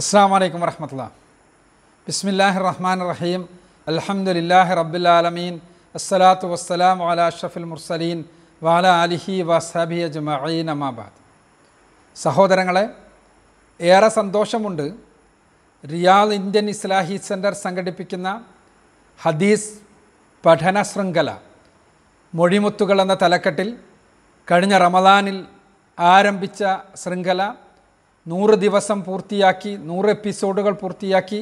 അസ്സാം വലൈക്കും വർഹമത്തുള്ള ബിസ്മില്ലാഹി റഹ്മാൻ റഹീം അലഹമുല്ലാഹി റബ്ബുലാലമീൻ അസ്സലാത്തു വസ്സലാം വാല അഷ്റഫുൽ മുർസലീൻ വാല അലിഹി വസാബി അജ്മീൻ അമാബാദ് സഹോദരങ്ങളെ ഏറെ സന്തോഷമുണ്ട് റിയാൽ ഇന്ത്യൻ ഇസ്ലാഹി സെൻറ്റർ സംഘടിപ്പിക്കുന്ന ഹദീസ് പഠന ശൃംഖല മൊഴിമുത്തുകൾ എന്ന തലക്കെട്ടിൽ കഴിഞ്ഞ റമദാനിൽ ആരംഭിച്ച ശൃംഖല നൂറ് ദിവസം പൂർത്തിയാക്കി നൂറ് എപ്പിസോഡുകൾ പൂർത്തിയാക്കി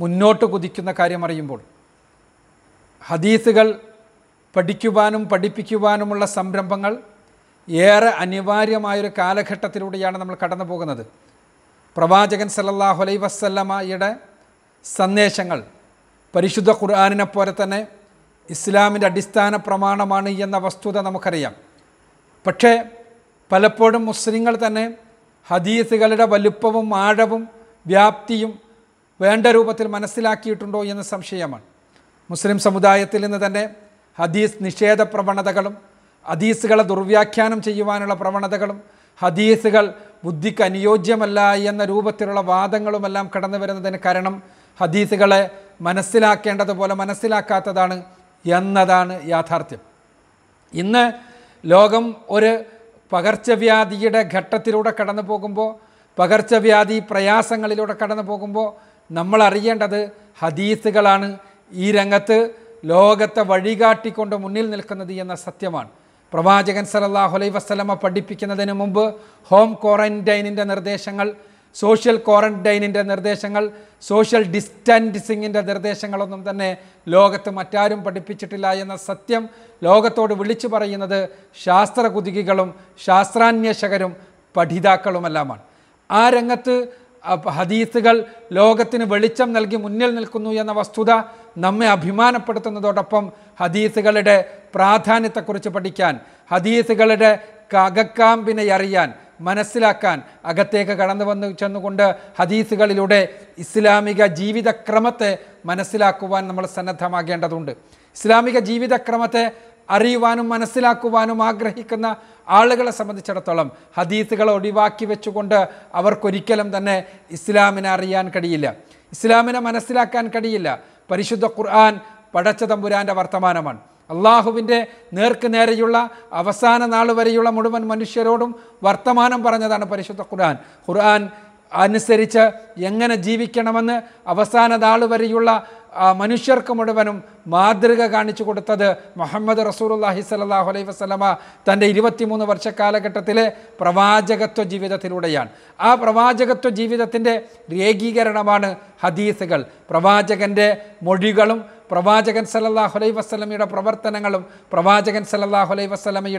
മുന്നോട്ട് കുതിക്കുന്ന കാര്യം അറിയുമ്പോൾ ഹദീസുകൾ പഠിക്കുവാനും പഠിപ്പിക്കുവാനുമുള്ള സംരംഭങ്ങൾ ഏറെ അനിവാര്യമായൊരു കാലഘട്ടത്തിലൂടെയാണ് നമ്മൾ കടന്നു പോകുന്നത് പ്രവാചകൻ സല്ലാഹു അലൈ വസ്ല്ലമയുടെ സന്ദേശങ്ങൾ പരിശുദ്ധ ഖുർആാനിനെ പോലെ തന്നെ ഇസ്ലാമിൻ്റെ അടിസ്ഥാന പ്രമാണമാണ് എന്ന വസ്തുത നമുക്കറിയാം പക്ഷേ പലപ്പോഴും മുസ്ലിങ്ങൾ തന്നെ ഹദീസുകളുടെ വലുപ്പവും ആഴവും വ്യാപ്തിയും വേണ്ട രൂപത്തിൽ മനസ്സിലാക്കിയിട്ടുണ്ടോ എന്ന് സംശയമാണ് മുസ്ലിം സമുദായത്തിൽ നിന്ന് തന്നെ ഹദീസ് നിഷേധ പ്രവണതകളും ഹദീസുകളെ ദുർവ്യാഖ്യാനം ചെയ്യുവാനുള്ള പ്രവണതകളും ഹദീസുകൾ ബുദ്ധിക്ക് അനുയോജ്യമല്ല എന്ന രൂപത്തിലുള്ള വാദങ്ങളുമെല്ലാം കടന്നു വരുന്നതിന് കാരണം ഹദീസുകളെ മനസ്സിലാക്കേണ്ടതുപോലെ മനസ്സിലാക്കാത്തതാണ് എന്നതാണ് യാഥാർത്ഥ്യം ഇന്ന് ലോകം ഒരു പകർച്ചവ്യാധിയുടെ ഘട്ടത്തിലൂടെ കടന്നു പോകുമ്പോൾ പകർച്ചവ്യാധി പ്രയാസങ്ങളിലൂടെ കടന്നു പോകുമ്പോൾ നമ്മൾ അറിയേണ്ടത് ഹദീസുകളാണ് ഈ രംഗത്ത് ലോകത്തെ വഴികാട്ടിക്കൊണ്ട് മുന്നിൽ നിൽക്കുന്നത് എന്ന സത്യമാണ് പ്രവാചകൻ സലല്ലാഹുലൈ വസ്സലമ പഠിപ്പിക്കുന്നതിന് മുമ്പ് ഹോം ക്വാറൻറ്റൈനിൻ്റെ നിർദ്ദേശങ്ങൾ സോഷ്യൽ ക്വാറൻറ്റൈനിൻ്റെ നിർദ്ദേശങ്ങൾ സോഷ്യൽ ഡിസ്റ്റൻസിങ്ങിൻ്റെ നിർദ്ദേശങ്ങളൊന്നും തന്നെ ലോകത്ത് മറ്റാരും പഠിപ്പിച്ചിട്ടില്ല എന്ന സത്യം ലോകത്തോട് വിളിച്ചു പറയുന്നത് ശാസ്ത്രകുതികികളും ശാസ്ത്രാന്വേഷകരും പഠിതാക്കളുമെല്ലാമാണ് ആ രംഗത്ത് ഹദീസുകൾ ലോകത്തിന് വെളിച്ചം നൽകി മുന്നിൽ നിൽക്കുന്നു എന്ന വസ്തുത നമ്മെ അഭിമാനപ്പെടുത്തുന്നതോടൊപ്പം ഹദീസുകളുടെ പ്രാധാന്യത്തെക്കുറിച്ച് പഠിക്കാൻ ഹദീസുകളുടെ കകക്കാമ്പിനെ അറിയാൻ മനസ്സിലാക്കാൻ അകത്തേക്ക് കടന്നു വന്ന് ചെന്നുകൊണ്ട് ഹദീസുകളിലൂടെ ഇസ്ലാമിക ജീവിതക്രമത്തെ മനസ്സിലാക്കുവാൻ നമ്മൾ സന്നദ്ധമാകേണ്ടതുണ്ട് ഇസ്ലാമിക ജീവിതക്രമത്തെ അറിയുവാനും മനസ്സിലാക്കുവാനും ആഗ്രഹിക്കുന്ന ആളുകളെ സംബന്ധിച്ചിടത്തോളം ഹദീസുകളെ ഒഴിവാക്കി വെച്ചുകൊണ്ട് അവർക്കൊരിക്കലും തന്നെ ഇസ്ലാമിനെ അറിയാൻ കഴിയില്ല ഇസ്ലാമിനെ മനസ്സിലാക്കാൻ കഴിയില്ല പരിശുദ്ധ ഖുർആൻ പടച്ച തമ്പുരാൻ്റെ വർത്തമാനമാണ് അള്ളാഹുവിൻ്റെ നേർക്ക് നേരെയുള്ള അവസാന നാൾ വരെയുള്ള മുഴുവൻ മനുഷ്യരോടും വർത്തമാനം പറഞ്ഞതാണ് പരിശുദ്ധ ഖുർആൻ ഖുർആൻ അനുസരിച്ച് എങ്ങനെ ജീവിക്കണമെന്ന് അവസാന നാൾ വരെയുള്ള മനുഷ്യർക്ക് മുഴുവനും മാതൃക കാണിച്ചു കൊടുത്തത് മുഹമ്മദ് റസൂലുല്ലാഹി സലാഹു അലൈഹി വസ്ലമ തൻ്റെ ഇരുപത്തിമൂന്ന് വർഷ കാലഘട്ടത്തിലെ പ്രവാചകത്വ ജീവിതത്തിലൂടെയാണ് ആ പ്രവാചകത്വ ജീവിതത്തിൻ്റെ രേഖീകരണമാണ് ഹദീസുകൾ പ്രവാചകൻ്റെ മൊഴികളും പ്രവാചകൻ സലല്ലാഹുലൈ അലൈ പ്രവർത്തനങ്ങളും പ്രവാചകൻ സലല്ലാഹുലൈ അലൈ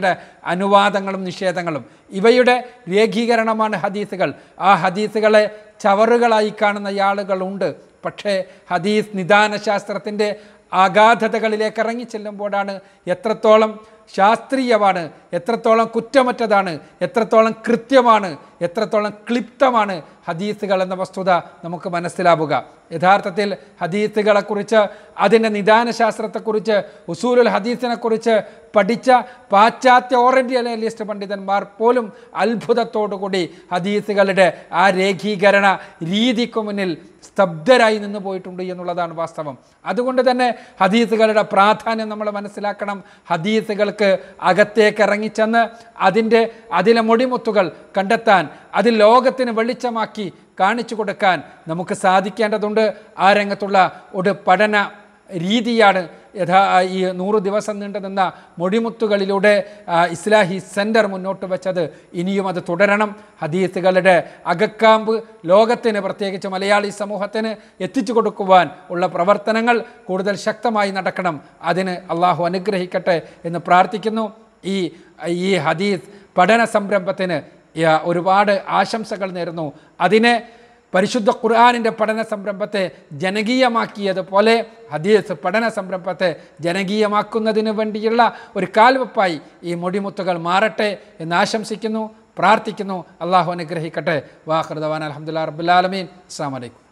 അനുവാദങ്ങളും നിഷേധങ്ങളും ഇവയുടെ രേഖീകരണമാണ് ഹദീസുകൾ ആ ഹദീസുകളെ ചവറുകളായി കാണുന്ന ആളുകളുണ്ട് പക്ഷേ ഹദീസ് നിദാനശാസ്ത്രത്തിൻ്റെ അഗാധതകളിലേക്ക് ഇറങ്ങിച്ചെല്ലുമ്പോഴാണ് എത്രത്തോളം ശാസ്ത്രീയമാണ് എത്രത്തോളം കുറ്റമറ്റതാണ് എത്രത്തോളം കൃത്യമാണ് എത്രത്തോളം ക്ലിപ്തമാണ് ഹദീസുകൾ എന്ന വസ്തുത നമുക്ക് മനസ്സിലാവുക യഥാർത്ഥത്തിൽ ഹദീസുകളെക്കുറിച്ച് അതിൻ്റെ ശാസ്ത്രത്തെക്കുറിച്ച് ഉസൂലുൽ ഹദീസിനെക്കുറിച്ച് പഠിച്ച പാശ്ചാത്യ ഓറിയൻ്റലിസ്റ്റ് പണ്ഡിതന്മാർ പോലും അത്ഭുതത്തോടുകൂടി ഹദീസുകളുടെ ആ രേഖീകരണ രീതിക്ക് മുന്നിൽ സ്തബ്ധരായി നിന്ന് പോയിട്ടുണ്ട് എന്നുള്ളതാണ് വാസ്തവം അതുകൊണ്ട് തന്നെ ഹദീസുകളുടെ പ്രാധാന്യം നമ്മൾ മനസ്സിലാക്കണം ഹദീസുകൾ നിങ്ങൾക്ക് അകത്തേക്ക് ഇറങ്ങിച്ചെന്ന് അതിൻ്റെ അതിലെ മുടിമുത്തുകൾ കണ്ടെത്താൻ അത് ലോകത്തിന് വെളിച്ചമാക്കി കാണിച്ചു കൊടുക്കാൻ നമുക്ക് സാധിക്കേണ്ടതുണ്ട് ആ രംഗത്തുള്ള ഒരു പഠന രീതിയാണ് യഥാ ഈ നൂറ് ദിവസം നീണ്ടുനിന്ന മൊഴിമുത്തുകളിലൂടെ ഇസ്ലാഹി സെൻറ്റർ മുന്നോട്ട് വെച്ചത് ഇനിയും അത് തുടരണം ഹദീസുകളുടെ അകക്കാമ്പ് ലോകത്തിന് പ്രത്യേകിച്ച് മലയാളി സമൂഹത്തിന് എത്തിച്ചു കൊടുക്കുവാൻ ഉള്ള പ്രവർത്തനങ്ങൾ കൂടുതൽ ശക്തമായി നടക്കണം അതിന് അള്ളാഹു അനുഗ്രഹിക്കട്ടെ എന്ന് പ്രാർത്ഥിക്കുന്നു ഈ ഈ ഹദീസ് പഠന സംരംഭത്തിന് ഒരുപാട് ആശംസകൾ നേരുന്നു അതിനെ പരിശുദ്ധ ഖുർആാനിൻ്റെ പഠന സംരംഭത്തെ ജനകീയമാക്കിയതുപോലെ ഹദീസ് പഠന സംരംഭത്തെ ജനകീയമാക്കുന്നതിന് വേണ്ടിയുള്ള ഒരു കാൽവെപ്പായി ഈ മുടിമുത്തുകൾ മാറട്ടെ എന്ന് ആശംസിക്കുന്നു പ്രാർത്ഥിക്കുന്നു അള്ളാഹു അനുഗ്രഹിക്കട്ടെ വാഹൃദവാൻ അലഹമുല്ലാ റബുലാലമീൻ അസ്സാം വലൈക്കും